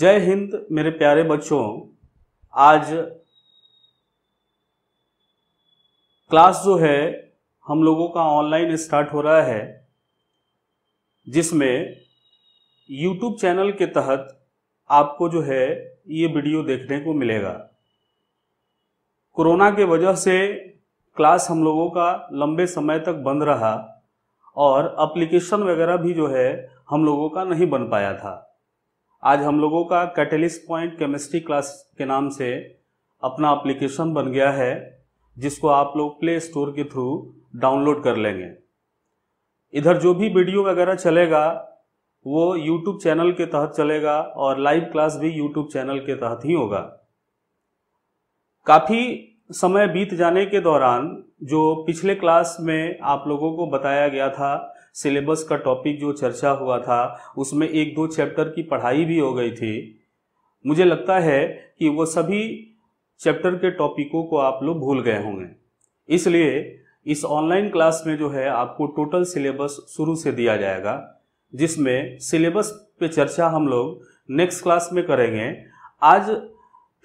जय हिंद मेरे प्यारे बच्चों आज क्लास जो है हम लोगों का ऑनलाइन स्टार्ट हो रहा है जिसमें यूट्यूब चैनल के तहत आपको जो है ये वीडियो देखने को मिलेगा कोरोना के वजह से क्लास हम लोगों का लंबे समय तक बंद रहा और एप्लीकेशन वगैरह भी जो है हम लोगों का नहीं बन पाया था आज हम लोगों का कैटलिस्ट पॉइंट केमिस्ट्री क्लास के नाम से अपना एप्लीकेशन बन गया है जिसको आप लोग प्ले स्टोर के थ्रू डाउनलोड कर लेंगे इधर जो भी वीडियो वगैरह चलेगा वो यूट्यूब चैनल के तहत चलेगा और लाइव क्लास भी यूट्यूब चैनल के तहत ही होगा काफ़ी समय बीत जाने के दौरान जो पिछले क्लास में आप लोगों को बताया गया था सिलेबस का टॉपिक जो चर्चा हुआ था उसमें एक दो चैप्टर की पढ़ाई भी हो गई थी मुझे लगता है कि वो सभी चैप्टर के टॉपिकों को आप लोग भूल गए होंगे इसलिए इस ऑनलाइन क्लास में जो है आपको टोटल सिलेबस शुरू से दिया जाएगा जिसमें सिलेबस पे चर्चा हम लोग नेक्स्ट क्लास में करेंगे आज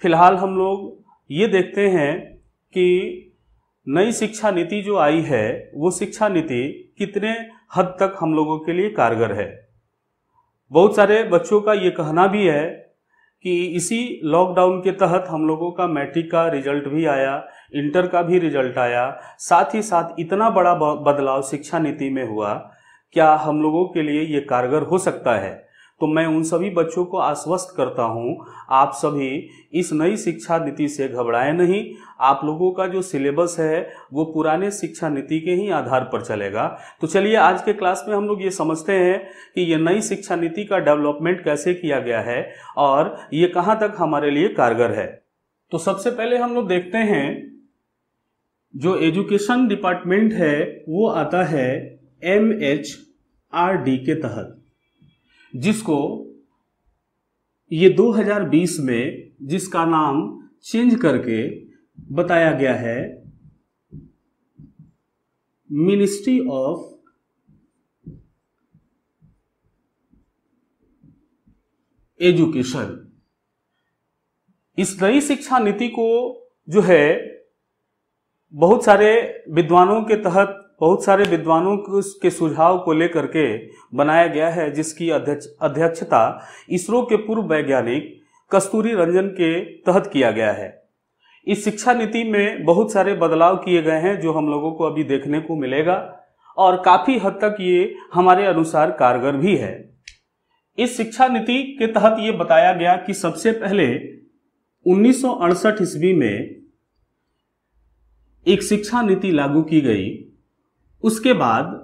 फिलहाल हम लोग ये देखते हैं कि नई शिक्षा नीति जो आई है वो शिक्षा नीति कितने हद तक हम लोगों के लिए कारगर है बहुत सारे बच्चों का ये कहना भी है कि इसी लॉकडाउन के तहत हम लोगों का मैट्रिक का रिजल्ट भी आया इंटर का भी रिजल्ट आया साथ ही साथ इतना बड़ा बदलाव शिक्षा नीति में हुआ क्या हम लोगों के लिए ये कारगर हो सकता है तो मैं उन सभी बच्चों को आश्वस्त करता हूँ आप सभी इस नई शिक्षा नीति से घबराएं नहीं आप लोगों का जो सिलेबस है वो पुराने शिक्षा नीति के ही आधार पर चलेगा तो चलिए आज के क्लास में हम लोग ये समझते हैं कि ये नई शिक्षा नीति का डेवलपमेंट कैसे किया गया है और ये कहाँ तक हमारे लिए कारगर है तो सबसे पहले हम लोग देखते हैं जो एजुकेशन डिपार्टमेंट है वो आता है एम एच आर डी के तहत जिसको ये 2020 में जिसका नाम चेंज करके बताया गया है मिनिस्ट्री ऑफ एजुकेशन इस नई शिक्षा नीति को जो है बहुत सारे विद्वानों के तहत बहुत सारे विद्वानों के सुझाव को लेकर के बनाया गया है जिसकी अध्यक्ष अध्यक्षता इसरो के पूर्व वैज्ञानिक कस्तूरी रंजन के तहत किया गया है इस शिक्षा नीति में बहुत सारे बदलाव किए गए हैं जो हम लोगों को अभी देखने को मिलेगा और काफ़ी हद तक ये हमारे अनुसार कारगर भी है इस शिक्षा नीति के तहत ये बताया गया कि सबसे पहले उन्नीस ईस्वी में एक शिक्षा नीति लागू की गई उसके बाद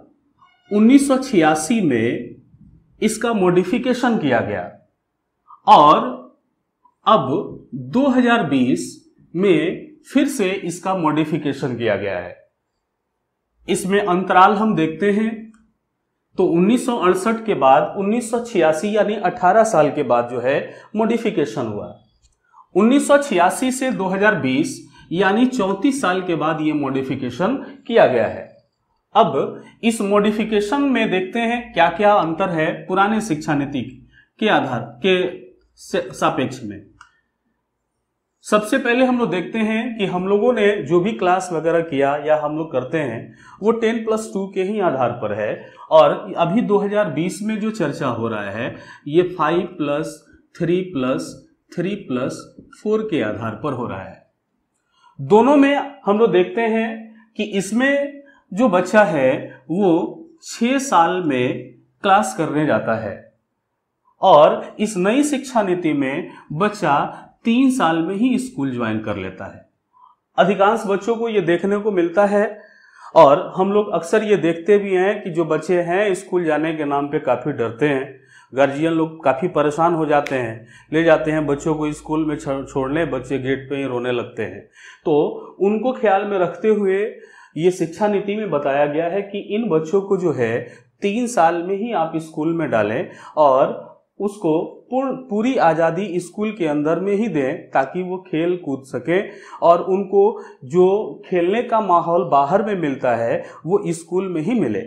1986 में इसका मॉडिफिकेशन किया गया और अब 2020 में फिर से इसका मॉडिफिकेशन किया गया है इसमें अंतराल हम देखते हैं तो उन्नीस के बाद उन्नीस यानी 18 साल के बाद जो है मॉडिफिकेशन हुआ 1986 से 2020 यानी 34 साल के बाद यह मॉडिफिकेशन किया गया है अब इस मॉडिफिकेशन में देखते हैं क्या क्या अंतर है पुराने शिक्षा नीति के आधार के सापेक्ष में सबसे पहले हम लोग देखते हैं कि हम लोगों ने जो भी क्लास वगैरह किया या हम लोग करते हैं वो 10 प्लस टू के ही आधार पर है और अभी 2020 में जो चर्चा हो रहा है ये 5 plus three plus three plus four के आधार पर हो रहा है दोनों में हम लोग देखते हैं कि इसमें जो बच्चा है वो छः साल में क्लास करने जाता है और इस नई शिक्षा नीति में बच्चा तीन साल में ही स्कूल ज्वाइन कर लेता है अधिकांश बच्चों को ये देखने को मिलता है और हम लोग अक्सर ये देखते भी हैं कि जो बच्चे हैं स्कूल जाने के नाम पे काफ़ी डरते हैं गार्जियन लोग काफ़ी परेशान हो जाते हैं ले जाते हैं बच्चों को स्कूल में छोड़ने बच्चे गेट पे ही रोने लगते हैं तो उनको ख्याल में रखते हुए ये शिक्षा नीति में बताया गया है कि इन बच्चों को जो है तीन साल में ही आप स्कूल में डालें और उसको पूर्ण पूरी आज़ादी स्कूल के अंदर में ही दें ताकि वो खेल कूद सके और उनको जो खेलने का माहौल बाहर में मिलता है वो स्कूल में ही मिले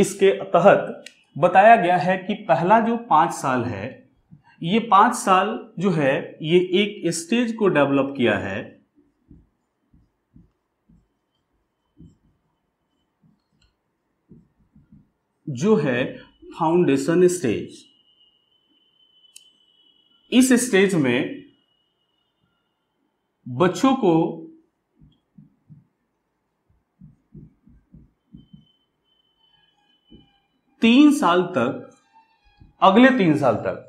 इसके तहत बताया गया है कि पहला जो पाँच साल है ये पाँच साल जो है ये एक स्टेज को डेवलप किया है जो है फाउंडेशन स्टेज इस स्टेज में बच्चों को तीन साल तक अगले तीन साल तक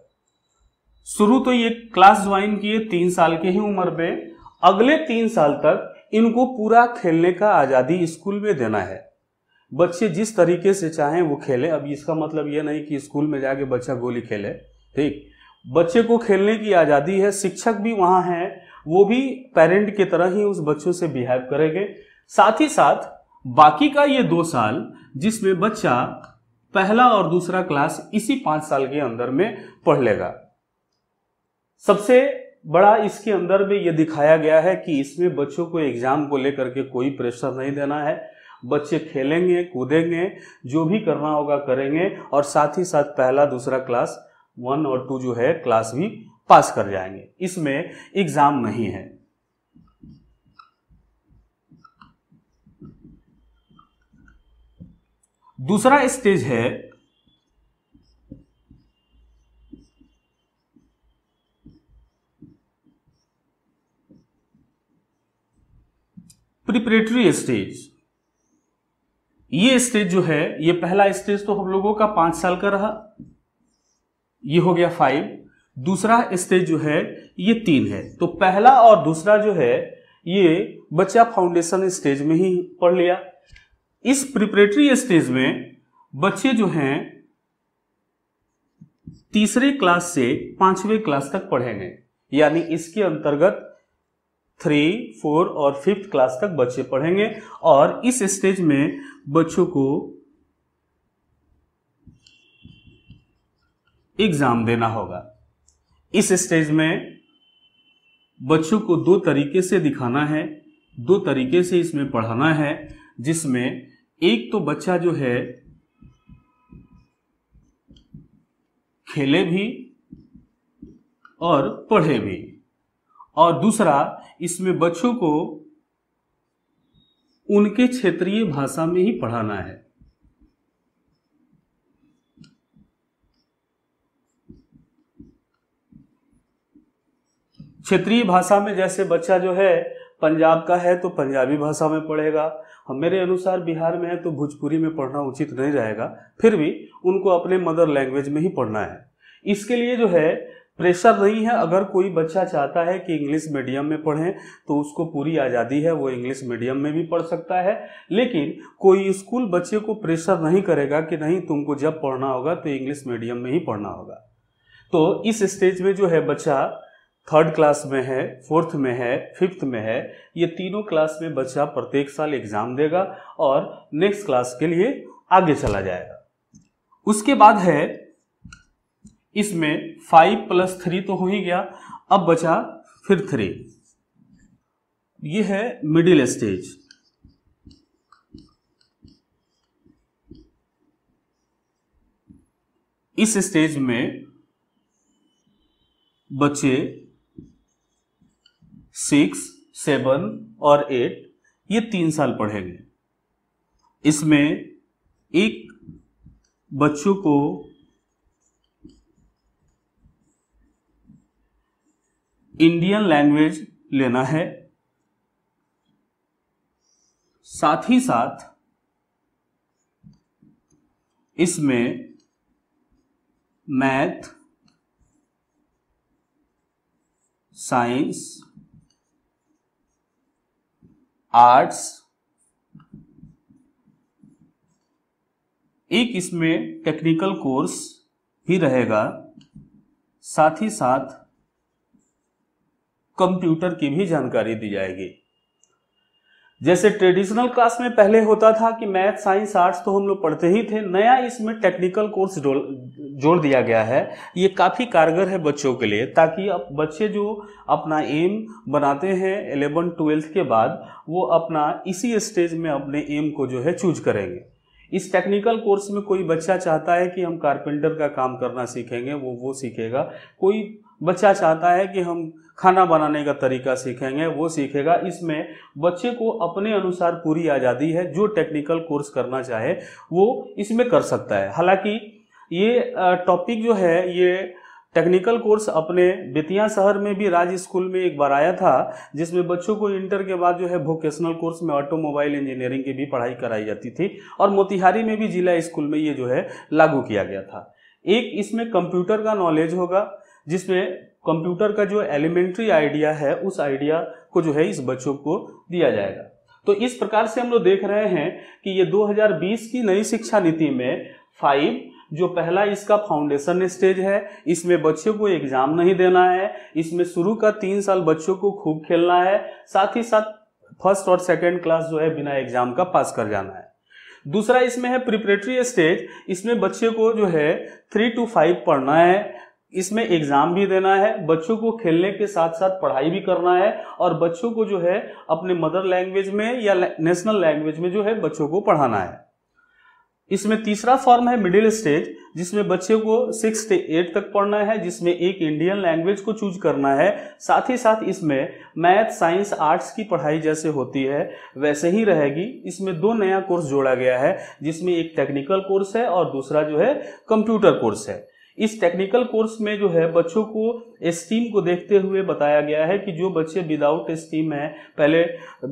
शुरू तो ये क्लास ज्वाइन किए तीन साल के ही उम्र में अगले तीन साल तक इनको पूरा खेलने का आजादी स्कूल में देना है बच्चे जिस तरीके से चाहें वो खेलें अब इसका मतलब ये नहीं कि स्कूल में जाके बच्चा गोली खेले ठीक बच्चे को खेलने की आज़ादी है शिक्षक भी वहाँ हैं वो भी पेरेंट की तरह ही उस बच्चों से बिहेव करेंगे साथ ही साथ बाकी का ये दो साल जिसमें बच्चा पहला और दूसरा क्लास इसी पांच साल के अंदर में पढ़ लेगा सबसे बड़ा इसके अंदर में ये दिखाया गया है कि इसमें बच्चों को एग्जाम को लेकर के कोई प्रेशर नहीं देना है बच्चे खेलेंगे कूदेंगे जो भी करना होगा करेंगे और साथ ही साथ पहला दूसरा क्लास वन और टू जो है क्लास भी पास कर जाएंगे इसमें एग्जाम नहीं है दूसरा स्टेज है प्रिपरेटरी स्टेज ये स्टेज जो है ये पहला स्टेज तो हम लोगों का पांच साल का रहा ये हो गया फाइव दूसरा स्टेज जो है ये तीन है तो पहला और दूसरा जो है ये बच्चा फाउंडेशन स्टेज में ही पढ़ लिया इस प्रिपरेटरी स्टेज में बच्चे जो हैं तीसरे क्लास से पांचवें क्लास तक पढ़ेंगे यानी इसके अंतर्गत थ्री फोर और फिफ्थ क्लास तक बच्चे पढ़ेंगे और इस स्टेज में बच्चों को एग्जाम देना होगा इस स्टेज में बच्चों को दो तरीके से दिखाना है दो तरीके से इसमें पढ़ाना है जिसमें एक तो बच्चा जो है खेले भी और पढ़े भी और दूसरा इसमें बच्चों को उनके क्षेत्रीय भाषा में ही पढ़ाना है क्षेत्रीय भाषा में जैसे बच्चा जो है पंजाब का है तो पंजाबी भाषा में पढ़ेगा हम मेरे अनुसार बिहार में है तो भोजपुरी में पढ़ना उचित नहीं रहेगा फिर भी उनको अपने मदर लैंग्वेज में ही पढ़ना है इसके लिए जो है प्रेशर नहीं है अगर कोई बच्चा चाहता है कि इंग्लिश मीडियम में पढ़ें तो उसको पूरी आज़ादी है वो इंग्लिश मीडियम में भी पढ़ सकता है लेकिन कोई स्कूल बच्चे को प्रेशर नहीं करेगा कि नहीं तुमको जब पढ़ना होगा तो इंग्लिश मीडियम में ही पढ़ना होगा तो इस स्टेज में जो है बच्चा थर्ड क्लास में है फोर्थ में है फिफ्थ में है ये तीनों क्लास में बच्चा प्रत्येक साल एग्ज़ाम देगा और नेक्स्ट क्लास के लिए आगे चला जाएगा उसके बाद है इसमें फाइव प्लस थ्री तो हो ही गया अब बचा फिर थ्री ये है मिडिल स्टेज इस स्टेज में बच्चे सिक्स सेवन और एट ये तीन साल पढ़ेंगे इसमें एक बच्चों को इंडियन लैंग्वेज लेना है साथ ही साथ इसमें मैथ साइंस आर्ट्स एक इसमें टेक्निकल कोर्स भी रहेगा साथ ही साथ कंप्यूटर की भी जानकारी दी जाएगी जैसे ट्रेडिशनल क्लास में पहले होता था कि मैथ साइंस आर्ट्स तो हम लोग पढ़ते ही थे नया इसमें टेक्निकल कोर्स जोड़ दिया गया है ये काफ़ी कारगर है बच्चों के लिए ताकि अब बच्चे जो अपना एम बनाते हैं एलेवन ट्वेल्थ के बाद वो अपना इसी स्टेज में अपने एम को जो है चूज करेंगे इस टेक्निकल कोर्स में कोई बच्चा चाहता है कि हम कारपेंटर का काम करना सीखेंगे वो वो सीखेगा कोई बच्चा चाहता है कि हम खाना बनाने का तरीका सीखेंगे वो सीखेगा इसमें बच्चे को अपने अनुसार पूरी आज़ादी है जो टेक्निकल कोर्स करना चाहे वो इसमें कर सकता है हालांकि ये टॉपिक जो है ये टेक्निकल कोर्स अपने बेतिया शहर में भी राज स्कूल में एक बार आया था जिसमें बच्चों को इंटर के बाद जो है वोकेशनल कोर्स में ऑटोमोबाइल इंजीनियरिंग की भी पढ़ाई कराई जाती थी और मोतिहारी में भी जिला स्कूल में ये जो है लागू किया गया था एक इसमें कंप्यूटर का नॉलेज होगा जिसमें कंप्यूटर का जो एलिमेंट्री आइडिया है उस आइडिया को जो है इस बच्चों को दिया जाएगा तो इस प्रकार से हम लोग देख रहे हैं कि ये 2020 की नई शिक्षा नीति में फाइव जो पहला इसका फाउंडेशन स्टेज है इसमें बच्चों को एग्जाम नहीं देना है इसमें शुरू का तीन साल बच्चों को खूब खेलना है साथ ही साथ फर्स्ट और सेकेंड क्लास जो है बिना एग्जाम का पास कर जाना है दूसरा इसमें है प्रिपरेटरी स्टेज इसमें बच्चे को जो है थ्री टू फाइव पढ़ना है इसमें एग्जाम भी देना है बच्चों को खेलने के साथ साथ पढ़ाई भी करना है और बच्चों को जो है अपने मदर लैंग्वेज में या नेशनल लैंग्वेज में जो है बच्चों को पढ़ाना है इसमें तीसरा फॉर्म है मिडिल स्टेज जिसमें बच्चे को सिक्स से एट तक पढ़ना है जिसमें एक इंडियन लैंग्वेज को चूज करना है साथ ही साथ इसमें मैथ साइंस आर्ट्स की पढ़ाई जैसे होती है वैसे ही रहेगी इसमें दो नया कोर्स जोड़ा गया है जिसमें एक टेक्निकल कोर्स है और दूसरा जो है कंप्यूटर कोर्स है इस टेक्निकल कोर्स में जो है बच्चों को स्टीम को देखते हुए बताया गया है कि जो बच्चे विदाउट स्टीम है पहले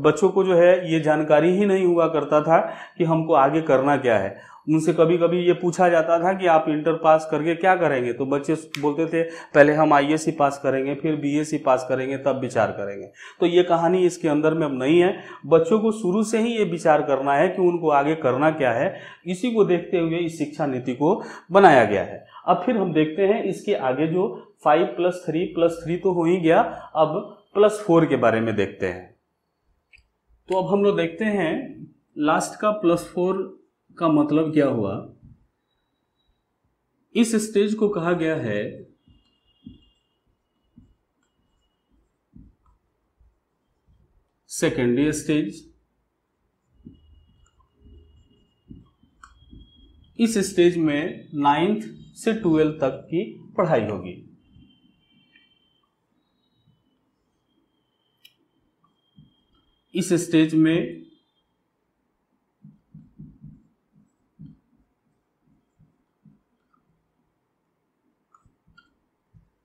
बच्चों को जो है ये जानकारी ही नहीं हुआ करता था कि हमको आगे करना क्या है उनसे कभी कभी ये पूछा जाता था कि आप इंटर पास करके क्या करेंगे तो बच्चे बोलते थे पहले हम आई एस पास करेंगे फिर बी पास करेंगे तब विचार करेंगे तो ये कहानी इसके अंदर में अब नहीं है बच्चों को शुरू से ही ये विचार करना है कि उनको आगे करना क्या है इसी को देखते हुए इस शिक्षा नीति को बनाया गया है अब फिर हम देखते हैं इसके आगे जो five plus three plus three तो हो ही गया अब प्लस फोर के बारे में देखते हैं तो अब हम लोग देखते हैं लास्ट का प्लस फोर का मतलब क्या हुआ इस स्टेज को कहा गया है सेकेंडरी स्टेज इस स्टेज में नाइन्थ से ट्वेल्थ तक की पढ़ाई होगी इस स्टेज में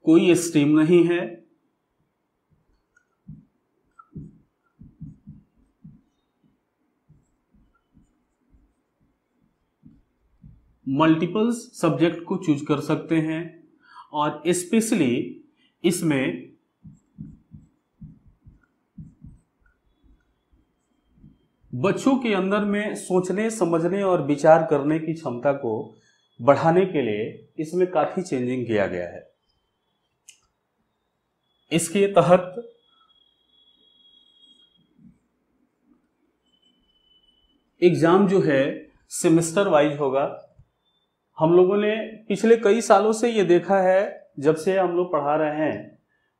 कोई स्ट्रीम नहीं है मल्टीपल्स सब्जेक्ट को चूज कर सकते हैं और स्पेशली इसमें बच्चों के अंदर में सोचने समझने और विचार करने की क्षमता को बढ़ाने के लिए इसमें काफ़ी चेंजिंग किया गया है इसके तहत एग्जाम जो है सेमेस्टर वाइज होगा हम लोगों ने पिछले कई सालों से ये देखा है जब से हम लोग पढ़ा रहे हैं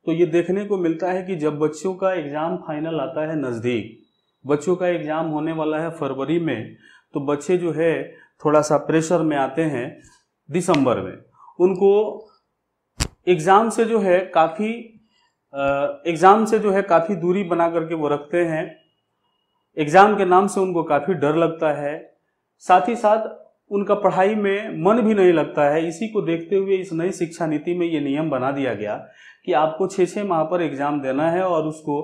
तो ये देखने को मिलता है कि जब बच्चों का एग्ज़ाम फाइनल आता है नज़दीक बच्चों का एग्ज़ाम होने वाला है फरवरी में तो बच्चे जो है थोड़ा सा प्रेशर में आते हैं दिसंबर में उनको एग्ज़ाम से जो है काफ़ी एग्ज़ाम से जो है काफ़ी दूरी बना करके वो रखते हैं एग्ज़ाम के नाम से उनको काफ़ी डर लगता है साथ ही साथ उनका पढ़ाई में मन भी नहीं लगता है इसी को देखते हुए इस नई शिक्षा नीति में ये नियम बना दिया गया कि आपको छः छः माह पर एग्ज़ाम देना है और उसको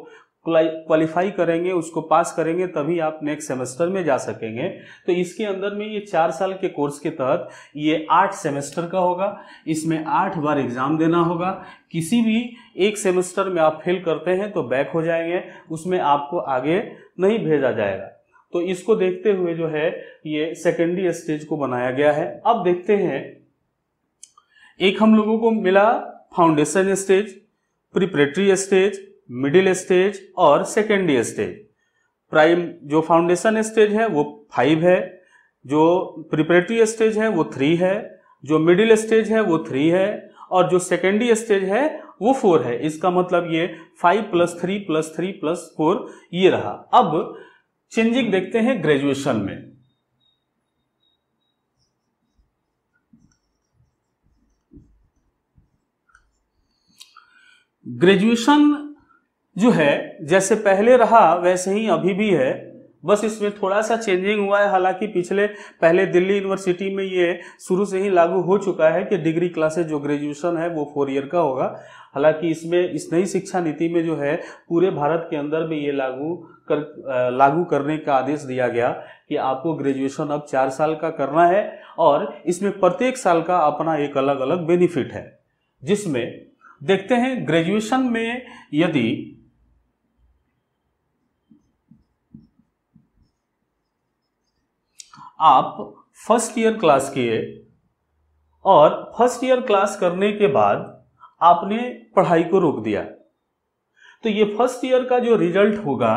क्वालिफाई करेंगे उसको पास करेंगे तभी आप नेक्स्ट सेमेस्टर में जा सकेंगे तो इसके अंदर में ये चार साल के कोर्स के तहत ये आठ सेमेस्टर का होगा इसमें आठ बार एग्जाम देना होगा किसी भी एक सेमेस्टर में आप फेल करते हैं तो बैक हो जाएंगे उसमें आपको आगे नहीं भेजा जाएगा तो इसको देखते हुए जो है ये सेकेंडरी स्टेज को बनाया गया है अब देखते हैं एक हम लोगों को मिला foundation stage preparatory stage middle stage और सेकेंडरी स्टेज प्राइम जो फाउंडेशन स्टेज है वो फाइव है जो प्रिपरेटरी स्टेज है वो थ्री है जो मिडिल स्टेज है वो थ्री है और जो सेकेंडरी स्टेज है वो फोर है इसका मतलब ये five plus three plus three plus four ये रहा अब चेंजिंग देखते हैं ग्रेजुएशन में ग्रेजुएशन जो है जैसे पहले रहा वैसे ही अभी भी है बस इसमें थोड़ा सा चेंजिंग हुआ है हालांकि पिछले पहले दिल्ली यूनिवर्सिटी में ये शुरू से ही लागू हो चुका है कि डिग्री क्लासेज जो ग्रेजुएशन है वो फोर ईयर का होगा हालांकि इसमें इस नई शिक्षा नीति में जो है पूरे भारत के अंदर में ये लागू कर लागू करने का आदेश दिया गया कि आपको ग्रेजुएशन अब चार साल का करना है और इसमें प्रत्येक साल का अपना एक अलग अलग बेनिफिट है जिसमें देखते हैं ग्रेजुएशन में यदि आप फर्स्ट ईयर क्लास किए और फर्स्ट ईयर क्लास करने के बाद आपने पढ़ाई को रोक दिया तो ये फर्स्ट ईयर का जो रिजल्ट होगा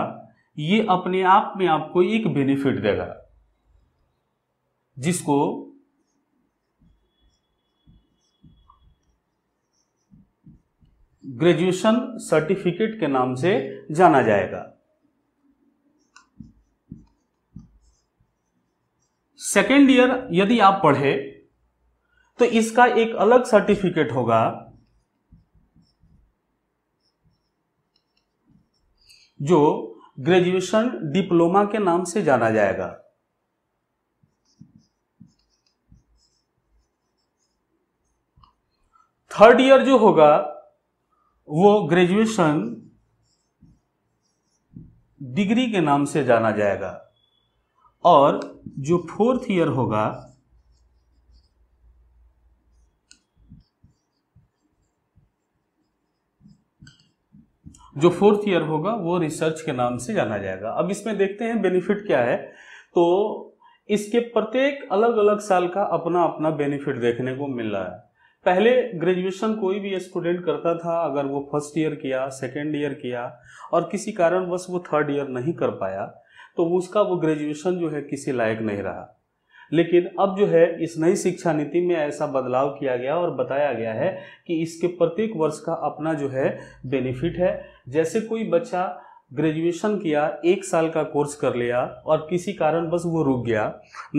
ये अपने आप में आपको एक बेनिफिट देगा जिसको ग्रेजुएशन सर्टिफिकेट के नाम से जाना जाएगा सेकेंड ईयर यदि आप पढ़े तो इसका एक अलग सर्टिफिकेट होगा जो ग्रेजुएशन डिप्लोमा के नाम से जाना जाएगा थर्ड ईयर जो होगा वो ग्रेजुएशन डिग्री के नाम से जाना जाएगा और जो फोर्थ ईयर होगा जो फोर्थ ईयर होगा वो रिसर्च के नाम से जाना जाएगा अब इसमें देखते हैं बेनिफिट क्या है तो इसके प्रत्येक अलग अलग साल का अपना अपना बेनिफिट देखने को मिल रहा है पहले ग्रेजुएशन कोई भी स्टूडेंट करता था अगर वो फर्स्ट ईयर किया सेकेंड ईयर किया और किसी कारणवश वो थर्ड ईयर नहीं कर पाया तो उसका वो ग्रेजुएशन जो है किसी लायक नहीं रहा लेकिन अब जो है इस नई शिक्षा नीति में ऐसा बदलाव किया गया और बताया गया है कि इसके प्रत्येक वर्ष का अपना जो है बेनिफिट है जैसे कोई बच्चा ग्रेजुएशन किया एक साल का कोर्स कर लिया और किसी कारण बस वो रुक गया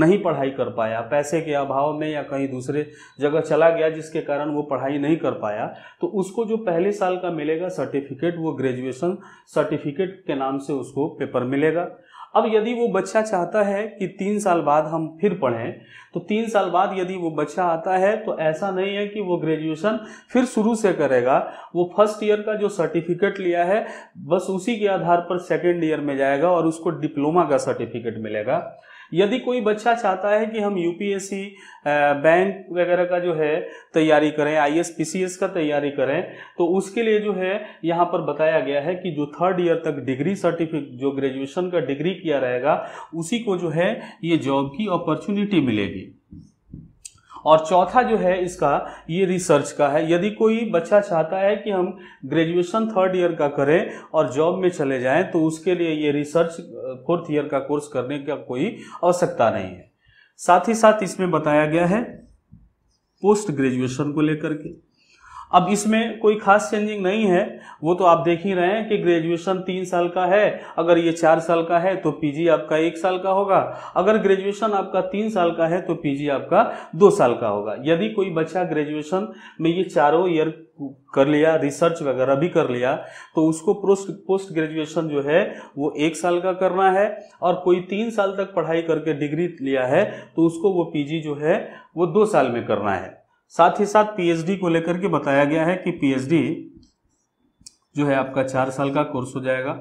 नहीं पढ़ाई कर पाया पैसे के अभाव में या कहीं दूसरे जगह चला गया जिसके कारण वो पढ़ाई नहीं कर पाया तो उसको जो पहले साल का मिलेगा सर्टिफिकेट वो ग्रेजुएशन सर्टिफिकेट के नाम से उसको पेपर मिलेगा अब यदि वो बच्चा चाहता है कि तीन साल बाद हम फिर पढ़ें तो तीन साल बाद यदि वो बच्चा आता है तो ऐसा नहीं है कि वो ग्रेजुएशन फिर शुरू से करेगा वो फर्स्ट ईयर का जो सर्टिफिकेट लिया है बस उसी के आधार पर सेकेंड ईयर में जाएगा और उसको डिप्लोमा का सर्टिफिकेट मिलेगा यदि कोई बच्चा चाहता है कि हम यूपीएससी बैंक वगैरह का जो है तैयारी करें आई एस पीसीएस का तैयारी करें तो उसके लिए जो है यहाँ पर बताया गया है कि जो थर्ड ईयर तक डिग्री सर्टिफिकेट जो ग्रेजुएशन का डिग्री किया रहेगा उसी को जो है ये जॉब की अपॉर्चुनिटी मिलेगी और चौथा जो है इसका ये रिसर्च का है यदि कोई बच्चा चाहता है कि हम ग्रेजुएशन थर्ड ईयर का करें और जॉब में चले जाएं तो उसके लिए ये रिसर्च फोर्थ ईयर का कोर्स करने का कोई आवश्यकता नहीं है साथ ही साथ इसमें बताया गया है पोस्ट ग्रेजुएशन को लेकर के अब इसमें कोई खास चेंजिंग नहीं है वो तो आप देख ही रहे हैं कि ग्रेजुएशन तीन साल का है अगर ये चार साल का है तो पीजी आपका एक साल का होगा अगर ग्रेजुएशन आपका तीन साल का है तो पीजी आपका दो साल का होगा यदि कोई बच्चा ग्रेजुएशन में ये चारों ईयर कर लिया रिसर्च वगैरह भी कर लिया तो उसको पोस्ट पोस्ट ग्रेजुएशन जो है वो एक साल का करना है और कोई तीन साल तक पढ़ाई करके डिग्री लिया है तो उसको वो पीजी जो है वो दो साल में करना है साथ ही साथ पीएचडी को लेकर के बताया गया है कि पीएचडी जो है आपका चार साल का कोर्स हो जाएगा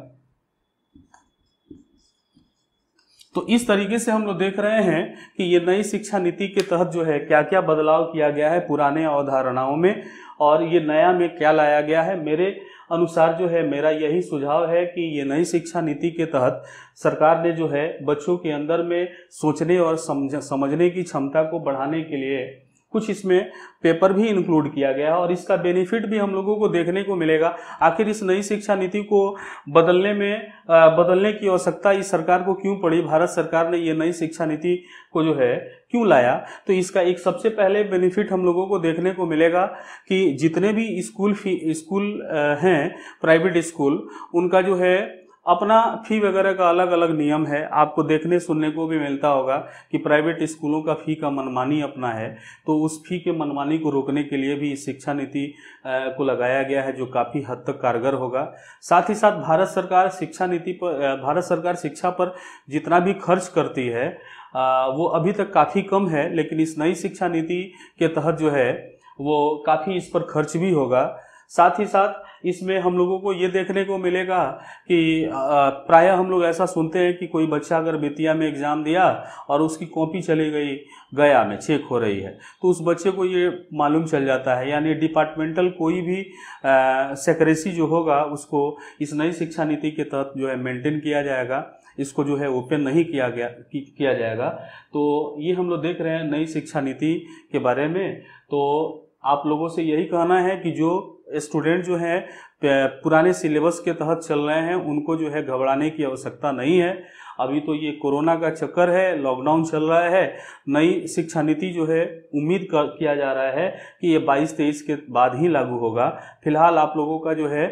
तो इस तरीके से हम लोग देख रहे हैं कि ये नई शिक्षा नीति के तहत जो है क्या क्या बदलाव किया गया है पुराने अवधारणाओं में और ये नया में क्या लाया गया है मेरे अनुसार जो है मेरा यही सुझाव है कि ये नई शिक्षा नीति के तहत सरकार ने जो है बच्चों के अंदर में सोचने और समझ समझने की क्षमता को बढ़ाने के लिए कुछ इसमें पेपर भी इंक्लूड किया गया है और इसका बेनिफिट भी हम लोगों को देखने को मिलेगा आखिर इस नई शिक्षा नीति को बदलने में आ, बदलने की आवश्यकता इस सरकार को क्यों पड़ी भारत सरकार ने ये नई शिक्षा नीति को जो है क्यों लाया तो इसका एक सबसे पहले बेनिफिट हम लोगों को देखने को मिलेगा कि जितने भी स्कूल फी स्कूल हैं प्राइवेट स्कूल उनका जो है अपना फी वगैरह का अलग अलग नियम है आपको देखने सुनने को भी मिलता होगा कि प्राइवेट स्कूलों का फी का मनमानी अपना है तो उस फी के मनमानी को रोकने के लिए भी इस शिक्षा नीति को लगाया गया है जो काफ़ी हद तक कारगर होगा साथ ही साथ भारत सरकार शिक्षा नीति पर भारत सरकार शिक्षा पर जितना भी खर्च करती है वो अभी तक काफ़ी कम है लेकिन इस नई शिक्षा नीति के तहत जो है वो काफ़ी इस पर खर्च भी होगा साथ ही साथ इसमें हम लोगों को ये देखने को मिलेगा कि प्राय हम लोग ऐसा सुनते हैं कि कोई बच्चा अगर बेतिया में एग्ज़ाम दिया और उसकी कॉपी चली गई गया में चेक हो रही है तो उस बच्चे को ये मालूम चल जाता है यानी डिपार्टमेंटल कोई भी सेक्रेसी जो होगा उसको इस नई शिक्षा नीति के तहत जो है मेंटेन किया जाएगा इसको जो है ओपन नहीं किया गया कि, किया जाएगा तो ये हम लोग देख रहे हैं नई शिक्षा नीति के बारे में तो आप लोगों से यही कहना है कि जो स्टूडेंट जो हैं पुराने सिलेबस के तहत चल रहे हैं उनको जो है घबराने की आवश्यकता नहीं है अभी तो ये कोरोना का चक्कर है लॉकडाउन चल रहा है नई शिक्षा नीति जो है उम्मीद कर, किया जा रहा है कि ये 22 तेईस के बाद ही लागू होगा फिलहाल आप लोगों का जो है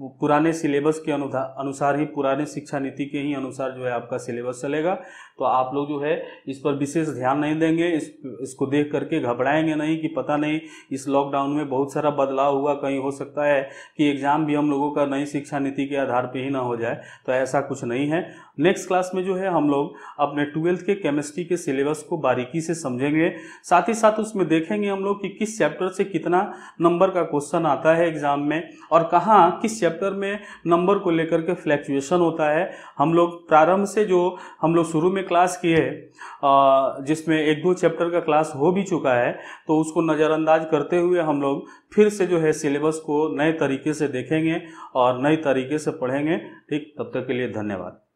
पुराने सिलेबस के अनुसार ही पुराने शिक्षा नीति के ही अनुसार जो है आपका सिलेबस चलेगा तो आप लोग जो है इस पर विशेष ध्यान नहीं देंगे इस इसको देख करके घबराएंगे नहीं कि पता नहीं इस लॉकडाउन में बहुत सारा बदलाव हुआ कहीं हो सकता है कि एग्ज़ाम भी हम लोगों का नई शिक्षा नीति के आधार पर ही ना हो जाए तो ऐसा कुछ नहीं है नेक्स्ट क्लास में जो है हम लोग अपने ट्वेल्थ के केमिस्ट्री के सिलेबस को बारीकी से समझेंगे साथ ही साथ उसमें देखेंगे हम लोग कि किस चैप्टर से कितना नंबर का क्वेश्चन आता है एग्ज़ाम में और कहाँ किस चैप्टर में नंबर को लेकर के फ्लैक्चुएशन होता है हम लोग प्रारंभ से जो हम लोग शुरू में क्लास किए जिसमें एक दो चैप्टर का क्लास हो भी चुका है तो उसको नज़रअंदाज करते हुए हम लोग फिर से जो है सिलेबस को नए तरीके से देखेंगे और नए तरीके से पढ़ेंगे ठीक तब तक के लिए धन्यवाद